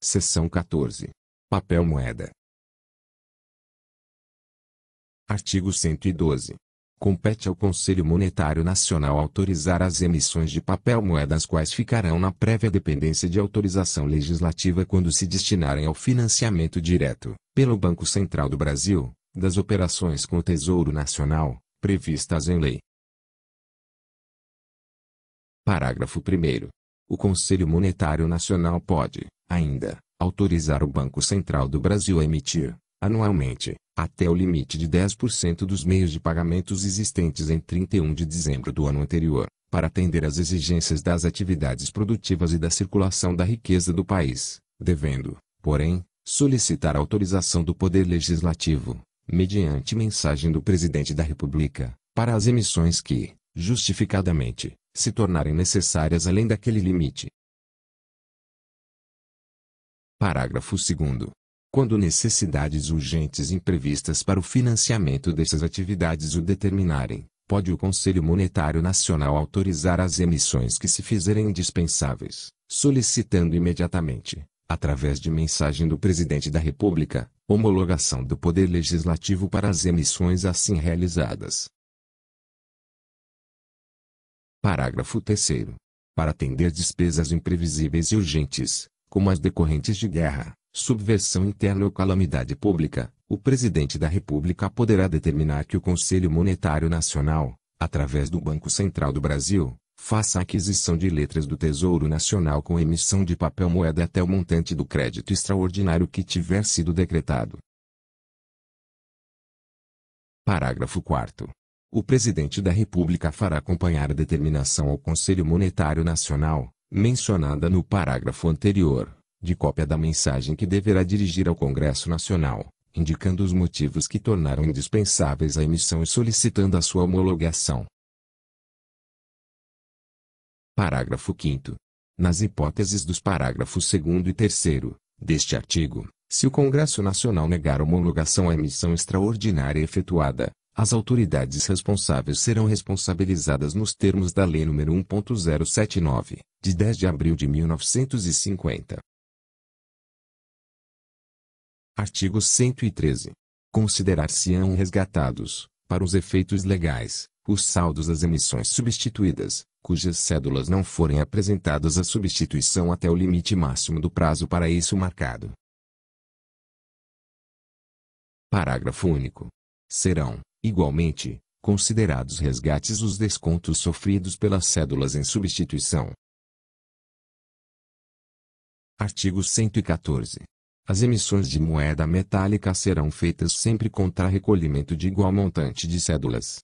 Seção 14. Papel moeda. Artigo 112. Compete ao Conselho Monetário Nacional autorizar as emissões de papel moedas quais ficarão na prévia dependência de autorização legislativa quando se destinarem ao financiamento direto, pelo Banco Central do Brasil, das operações com o Tesouro Nacional, previstas em lei. Parágrafo 1 o Conselho Monetário Nacional pode, ainda, autorizar o Banco Central do Brasil a emitir, anualmente, até o limite de 10% dos meios de pagamentos existentes em 31 de dezembro do ano anterior, para atender às exigências das atividades produtivas e da circulação da riqueza do país, devendo, porém, solicitar autorização do Poder Legislativo, mediante mensagem do Presidente da República, para as emissões que, justificadamente, se tornarem necessárias além daquele limite. Parágrafo 2. Quando necessidades urgentes imprevistas para o financiamento dessas atividades o determinarem, pode o Conselho Monetário Nacional autorizar as emissões que se fizerem indispensáveis, solicitando imediatamente, através de mensagem do Presidente da República, homologação do Poder Legislativo para as emissões assim realizadas. Parágrafo 3 Para atender despesas imprevisíveis e urgentes, como as decorrentes de guerra, subversão interna ou calamidade pública, o presidente da República poderá determinar que o Conselho Monetário Nacional, através do Banco Central do Brasil, faça aquisição de letras do Tesouro Nacional com emissão de papel moeda até o montante do crédito extraordinário que tiver sido decretado. Parágrafo 4 o presidente da República fará acompanhar a determinação ao Conselho Monetário Nacional, mencionada no parágrafo anterior, de cópia da mensagem que deverá dirigir ao Congresso Nacional, indicando os motivos que tornaram indispensáveis a emissão e solicitando a sua homologação. Parágrafo 5. Nas hipóteses dos parágrafos 2 e 3 deste artigo, se o Congresso Nacional negar homologação à emissão extraordinária efetuada, as autoridades responsáveis serão responsabilizadas nos termos da Lei nº 1.079, de 10 de abril de 1950. Artigo 113. Considerar-se-ão resgatados, para os efeitos legais, os saldos das emissões substituídas, cujas cédulas não forem apresentadas à substituição até o limite máximo do prazo para isso marcado. Parágrafo único. Serão, Igualmente, considerados resgates os descontos sofridos pelas cédulas em substituição. Artigo 114. As emissões de moeda metálica serão feitas sempre contra recolhimento de igual montante de cédulas.